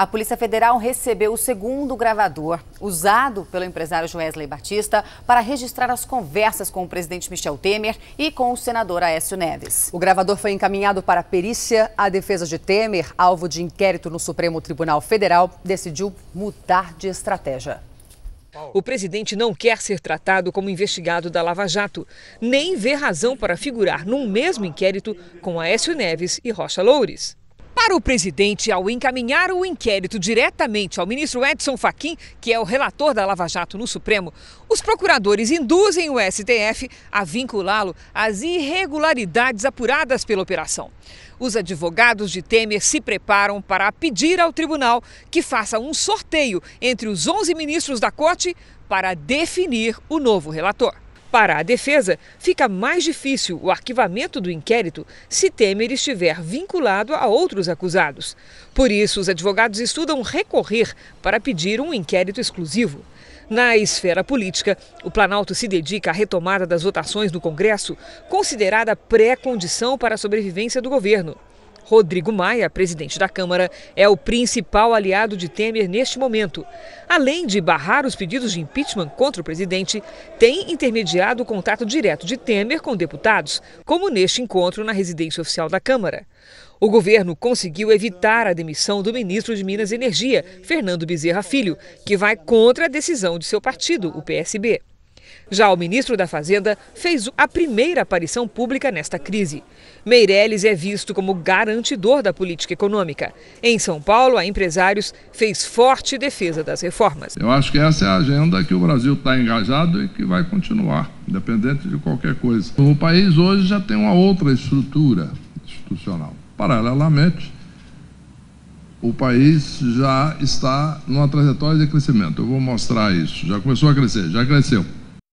A Polícia Federal recebeu o segundo gravador, usado pelo empresário Joesley Batista, para registrar as conversas com o presidente Michel Temer e com o senador Aécio Neves. O gravador foi encaminhado para a perícia. A defesa de Temer, alvo de inquérito no Supremo Tribunal Federal, decidiu mudar de estratégia. O presidente não quer ser tratado como investigado da Lava Jato, nem vê razão para figurar num mesmo inquérito com Aécio Neves e Rocha Loures. Para o presidente, ao encaminhar o inquérito diretamente ao ministro Edson Fachin, que é o relator da Lava Jato no Supremo, os procuradores induzem o STF a vinculá-lo às irregularidades apuradas pela operação. Os advogados de Temer se preparam para pedir ao tribunal que faça um sorteio entre os 11 ministros da corte para definir o novo relator. Para a defesa, fica mais difícil o arquivamento do inquérito se Temer estiver vinculado a outros acusados. Por isso, os advogados estudam recorrer para pedir um inquérito exclusivo. Na esfera política, o Planalto se dedica à retomada das votações no Congresso, considerada pré-condição para a sobrevivência do governo. Rodrigo Maia, presidente da Câmara, é o principal aliado de Temer neste momento. Além de barrar os pedidos de impeachment contra o presidente, tem intermediado o contato direto de Temer com deputados, como neste encontro na residência oficial da Câmara. O governo conseguiu evitar a demissão do ministro de Minas e Energia, Fernando Bezerra Filho, que vai contra a decisão de seu partido, o PSB. Já o ministro da Fazenda fez a primeira aparição pública nesta crise. Meirelles é visto como garantidor da política econômica. Em São Paulo, a Empresários fez forte defesa das reformas. Eu acho que essa é a agenda que o Brasil está engajado e que vai continuar, independente de qualquer coisa. O país hoje já tem uma outra estrutura institucional. Paralelamente, o país já está numa trajetória de crescimento. Eu vou mostrar isso. Já começou a crescer, já cresceu.